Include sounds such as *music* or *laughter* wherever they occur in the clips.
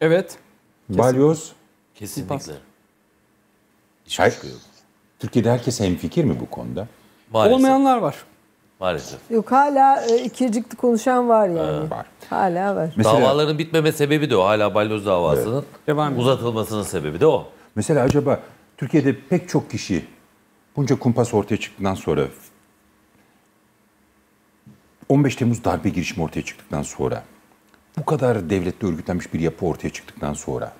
Evet. Balyoz. Kesinlikle. Hiç Her, Türkiye'de herkes hemfikir mi bu konuda? Maalesef. Olmayanlar var. Maalesef. Yok hala e, ikircikli konuşan var yani. Ee, var. Hala var. Mesela, Davaların bitmeme sebebi de o. Hala balyoz davasının evet. uzatılmasının sebebi de o. Mesela acaba Türkiye'de pek çok kişi bunca kumpas ortaya çıktıktan sonra 15 Temmuz darbe girişimi ortaya çıktıktan sonra bu kadar devletle örgütlenmiş bir yapı ortaya çıktıktan sonra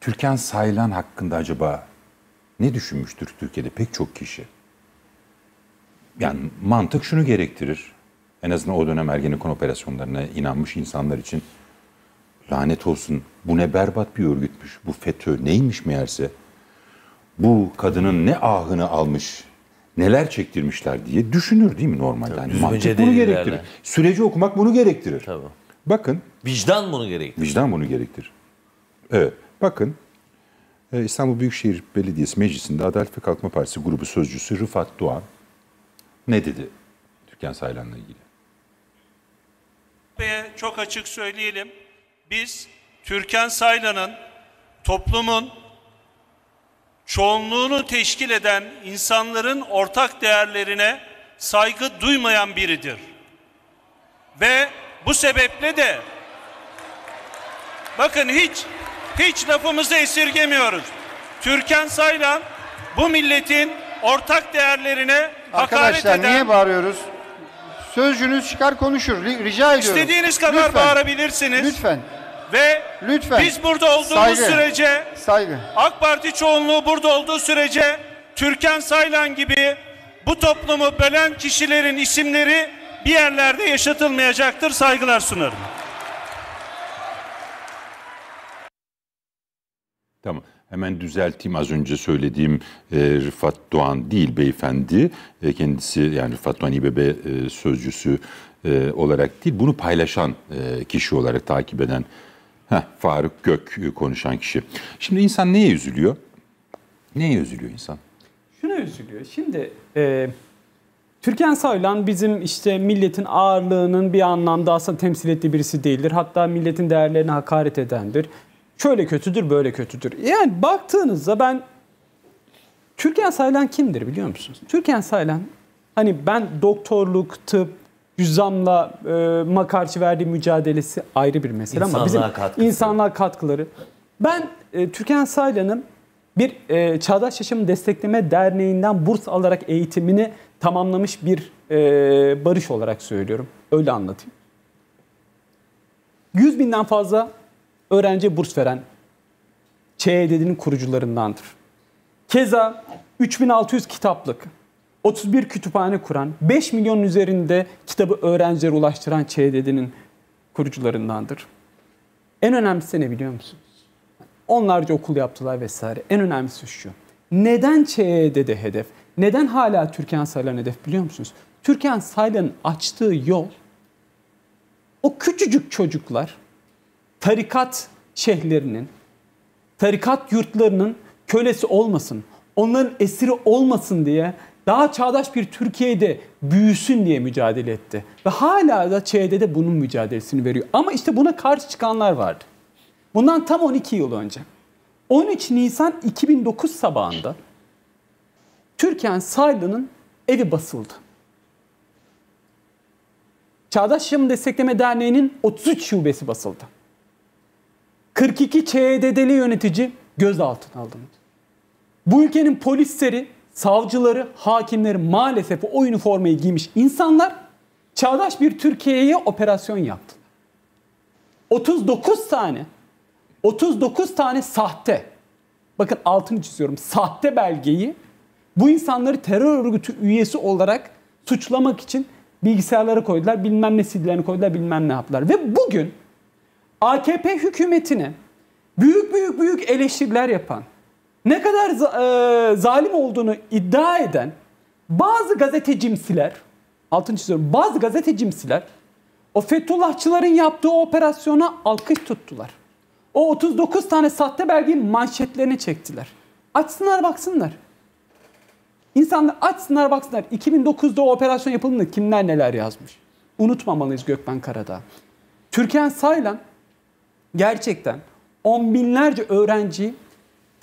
Türkan Saylan hakkında acaba ne düşünmüştür Türkiye'de pek çok kişi? Yani mantık şunu gerektirir. En azından o dönem Ergenekon operasyonlarına inanmış insanlar için lanet olsun bu ne berbat bir örgütmüş. Bu FETÖ neymiş meğerse? Bu kadının ne ahını almış neler çektirmişler diye düşünür değil mi normalde? Yani mantık bunu gerektirir. Yani. Süreci okumak bunu gerektirir. Tabii. Bakın. Vicdan bunu gerektirir. Vicdan bunu gerektirir. Evet. Bakın ee, İstanbul Büyükşehir Belediyesi Meclisi'nde Adalet ve Kalkınma Partisi grubu sözcüsü Rıfat Doğan ne dedi Türkan Saylan'la ilgili? Bey'e çok açık söyleyelim. Biz Türkan Saylan'ın toplumun çoğunluğunu teşkil eden insanların ortak değerlerine saygı duymayan biridir. Ve bu sebeple de bakın hiç hiç lafımızı esirgemiyoruz. Türkan Saylan bu milletin ortak değerlerine hakaret eden... Arkadaşlar niye bağırıyoruz? Sözcünüz çıkar konuşur. Rica ediyorum. İstediğiniz kadar Lütfen. bağırabilirsiniz. Lütfen. Ve lütfen biz burada olduğumuz saygı, sürece saygı. AK Parti çoğunluğu burada olduğu sürece Türkan Saylan gibi bu toplumu bölen kişilerin isimleri bir yerlerde yaşatılmayacaktır. Saygılar sunarım. Tamam. Hemen düzelteyim az önce söylediğim e, Rıfat Doğan değil beyefendi. E, kendisi yani Rıfat Doğan İBB e, sözcüsü e, olarak değil bunu paylaşan e, kişi olarak takip eden Heh, Faruk Gök konuşan kişi. Şimdi insan neye üzülüyor? Neye üzülüyor insan? Şuna üzülüyor. Şimdi e, Türkan Saylan bizim işte milletin ağırlığının bir anlamda aslında temsil ettiği birisi değildir. Hatta milletin değerlerine hakaret edendir. Şöyle kötüdür, böyle kötüdür. Yani baktığınızda ben Türkan Saylan kimdir biliyor musunuz? Türkan Saylan hani ben doktorluk, tıp, Cüzzamla e, makarçı verdiği mücadelesi ayrı bir mesele İnsanlığa ama bizim katkısı. insanlığa katkıları. Ben e, Türkan Saylan'ın bir e, Çağdaş Yaşamı Destekleme Derneği'nden burs alarak eğitimini tamamlamış bir e, barış olarak söylüyorum. Öyle anlatayım. 100 binden fazla öğrenci burs veren ÇED'nin kurucularındandır. Keza 3600 kitaplık 31 kütüphane kuran, 5 milyon üzerinde kitabı öğrencilere ulaştıran ÇDD'nin kurucularındandır. En önemlisi ne biliyor musunuz? Onlarca okul yaptılar vesaire. En önemlisi şu. Neden ÇED'de hedef? Neden hala Türkan Saylan hedef biliyor musunuz? Türkan Saylan'ın açtığı yol o küçücük çocuklar tarikat şehirlerinin, tarikat yurtlarının kölesi olmasın, onların esiri olmasın diye daha çağdaş bir Türkiye'de büyüsün diye mücadele etti. Ve hala da ÇED'de bunun mücadelesini veriyor. Ama işte buna karşı çıkanlar vardı. Bundan tam 12 yıl önce. 13 Nisan 2009 sabahında Türkan Saylı'nın evi basıldı. Çağdaş Yaşam Destekleme Derneği'nin 33 şubesi basıldı. 42 ÇEDD'li yönetici gözaltına alındı. Bu ülkenin polisleri savcıları, hakimleri maalesef o üniformayı giymiş insanlar çağdaş bir Türkiye'ye operasyon yaptı. 39 tane 39 tane sahte bakın altını çiziyorum sahte belgeyi bu insanları terör örgütü üyesi olarak suçlamak için bilgisayarlara koydular. Bilmem ne CD'lerini koydular bilmem ne yaptılar. Ve bugün AKP hükümetine büyük büyük büyük eleştiriler yapan ne kadar e, zalim olduğunu iddia eden bazı gazetecimsiler, altını çiziyorum, bazı gazetecimsiler o Fethullahçıların yaptığı operasyona alkış tuttular. O 39 tane sahte belgeyi manşetlerini çektiler. Açsınlar baksınlar. İnsanlar açsınlar baksınlar. 2009'da o operasyon yapıldığında kimler neler yazmış. Unutmamalıyız Gökmen Karadağ. Türkan Saylan gerçekten on binlerce öğrenciyi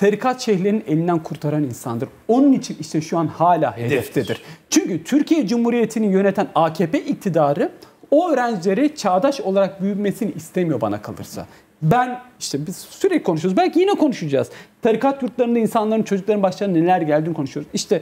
tarikat şehirlerinin elinden kurtaran insandır. Onun için işte şu an hala hedeftedir. hedeftedir. Çünkü Türkiye Cumhuriyeti'ni yöneten AKP iktidarı o öğrencileri çağdaş olarak büyümesini istemiyor bana kalırsa. Ben işte biz sürekli konuşuyoruz. Belki yine konuşacağız. Tarikat yurtlarında insanların çocukların başlarına neler geldiğini konuşuyoruz. İşte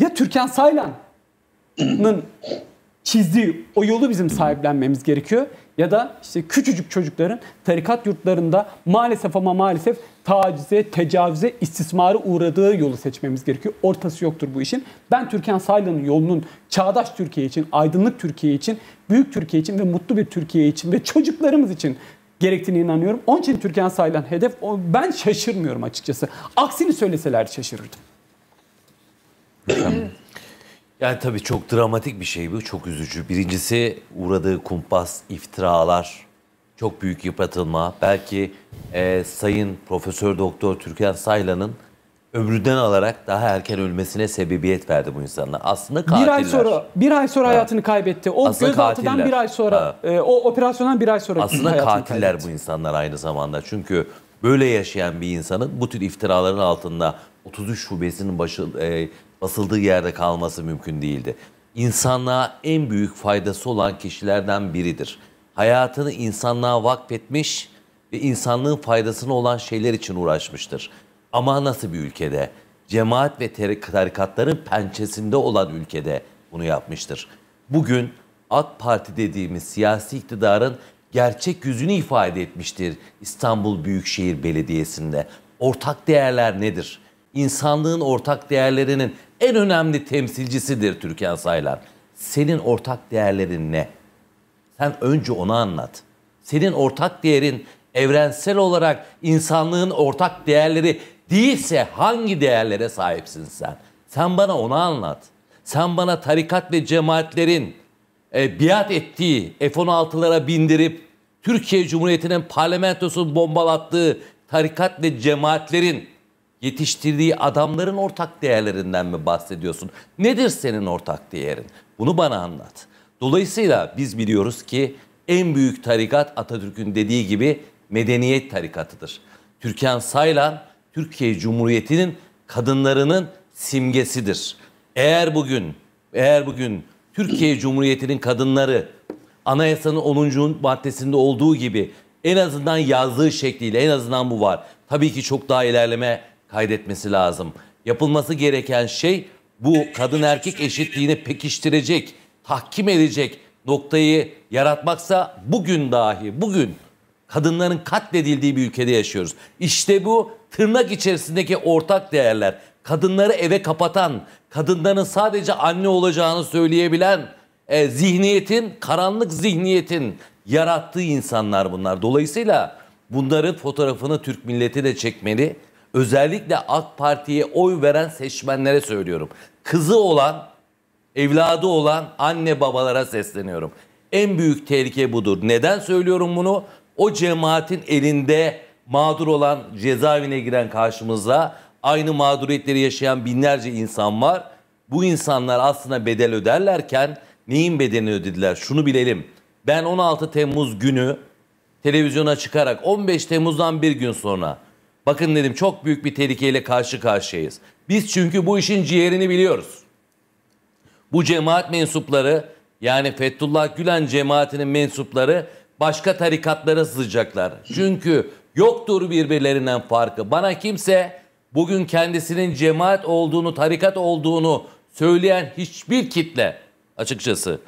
ya Türkan Saylan'ın *clears throat* çizdiği o yolu bizim sahiplenmemiz gerekiyor ya da işte küçücük çocukların tarikat yurtlarında maalesef ama maalesef tacize, tecavüze, istismara uğradığı yolu seçmemiz gerekiyor. Ortası yoktur bu işin. Ben Türkan Saylan'ın yolunun çağdaş Türkiye için, aydınlık Türkiye için, büyük Türkiye için ve mutlu bir Türkiye için ve çocuklarımız için gerektiğine inanıyorum. Onun için Türkan Saylan hedef. Ben şaşırmıyorum açıkçası. Aksini söyleseler şaşırırdım. Yani tabii çok dramatik bir şey bu, çok üzücü. Birincisi uğradığı kumpas, iftiralar, çok büyük yıpratılma. Belki e, Sayın Profesör Doktor Türkan Saylan'ın ömründen alarak daha erken ölmesine sebebiyet verdi bu insanlar. Aslında katiller. Bir ay sonra, bir ay sonra hayatını kaybetti. O Aslında gözaltından katiller. bir ay sonra, e, o operasyondan bir ay sonra Aslında katiller kaybetti. bu insanlar aynı zamanda. Çünkü böyle yaşayan bir insanın bu tür iftiraların altında 33 şubesinin başı, e, basıldığı yerde kalması mümkün değildi. İnsanlığa en büyük faydası olan kişilerden biridir. Hayatını insanlığa vakfetmiş ve insanlığın faydasına olan şeyler için uğraşmıştır. Ama nasıl bir ülkede? Cemaat ve tarikatların pençesinde olan ülkede bunu yapmıştır. Bugün AK Parti dediğimiz siyasi iktidarın gerçek yüzünü ifade etmiştir İstanbul Büyükşehir Belediyesi'nde. Ortak değerler nedir? insanlığın ortak değerlerinin en önemli temsilcisidir Türkan Saylan. Senin ortak değerlerin ne? Sen önce onu anlat. Senin ortak değerin evrensel olarak insanlığın ortak değerleri değilse hangi değerlere sahipsin sen? Sen bana onu anlat. Sen bana tarikat ve cemaatlerin e, biat ettiği F-16'lara bindirip Türkiye Cumhuriyeti'nin parlamentosunu bombalattığı tarikat ve cemaatlerin yetiştirdiği adamların ortak değerlerinden mi bahsediyorsun? Nedir senin ortak değerin? Bunu bana anlat. Dolayısıyla biz biliyoruz ki en büyük tarikat Atatürk'ün dediği gibi medeniyet tarikatıdır. Türkan Saylan Türkiye Cumhuriyeti'nin kadınlarının simgesidir. Eğer bugün eğer bugün Türkiye Cumhuriyeti'nin kadınları anayasanın 10. maddesinde olduğu gibi en azından yazdığı şekliyle en azından bu var. Tabii ki çok daha ilerleme kaydetmesi lazım. Yapılması gereken şey bu kadın erkek eşitliğini pekiştirecek, tahkim edecek noktayı yaratmaksa bugün dahi bugün kadınların katledildiği bir ülkede yaşıyoruz. İşte bu tırnak içerisindeki ortak değerler. Kadınları eve kapatan, kadınların sadece anne olacağını söyleyebilen e, zihniyetin, karanlık zihniyetin yarattığı insanlar bunlar. Dolayısıyla bunların fotoğrafını Türk milleti de çekmeli. Özellikle AK Parti'ye oy veren seçmenlere söylüyorum. Kızı olan, evladı olan anne babalara sesleniyorum. En büyük tehlike budur. Neden söylüyorum bunu? O cemaatin elinde mağdur olan cezaevine giren karşımıza aynı mağduriyetleri yaşayan binlerce insan var. Bu insanlar aslında bedel öderlerken neyin bedelini ödediler? Şunu bilelim. Ben 16 Temmuz günü televizyona çıkarak 15 Temmuz'dan bir gün sonra Bakın dedim çok büyük bir tehlikeyle karşı karşıyayız. Biz çünkü bu işin ciğerini biliyoruz. Bu cemaat mensupları yani Fethullah Gülen cemaatinin mensupları başka tarikatlara sızacaklar. Çünkü yoktur birbirlerinden farkı. Bana kimse bugün kendisinin cemaat olduğunu, tarikat olduğunu söyleyen hiçbir kitle açıkçası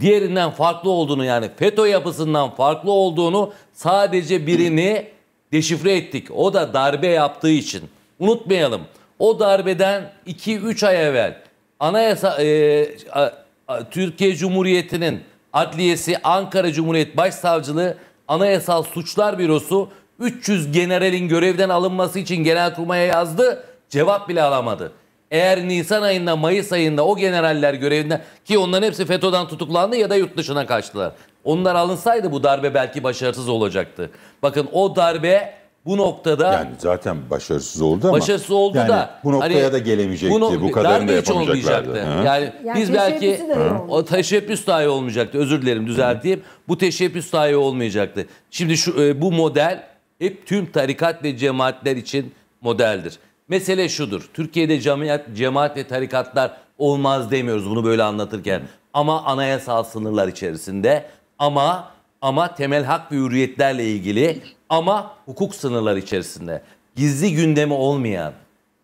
diğerinden farklı olduğunu yani FETÖ yapısından farklı olduğunu sadece birini deşifre ettik. O da darbe yaptığı için. Unutmayalım. O darbeden 2-3 ay evvel Anayasa e, a, a, Türkiye Cumhuriyeti'nin Adliyesi Ankara Cumhuriyet Başsavcılığı Anayasal Suçlar Bürosu 300 generalin görevden alınması için Genelkurmay'a yazdı. Cevap bile alamadı. Eğer Nisan ayında, Mayıs ayında o generaller görevinde ki onların hepsi FETÖ'den tutuklandı ya da yurt dışına kaçtılar. Onlar alınsaydı bu darbe belki başarısız olacaktı. Bakın o darbe bu noktada yani zaten başarısız oldu ama başarısız oldu yani da bu noktaya hani, da gelemeyecekti. Bunu, bu kadarını da yapamayacaklardı. Yani, yani biz belki o teşebbüs dahi olmayacaktı. Özür dilerim düzelteyim. Hı. Bu teşebbüs dahi olmayacaktı. Şimdi şu e, bu model hep tüm tarikat ve cemaatler için modeldir. Mesele şudur. Türkiye'de cemaat, cemaat ve tarikatlar olmaz demiyoruz bunu böyle anlatırken. Ama anayasal sınırlar içerisinde ama ama temel hak ve hürriyetlerle ilgili ama hukuk sınırlar içerisinde gizli gündemi olmayan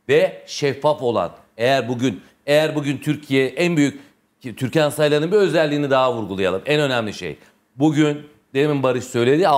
ve şeffaf olan eğer bugün eğer bugün Türkiye en büyük Türkan Saylan'ın bir özelliğini daha vurgulayalım. En önemli şey. Bugün demin Barış söyledi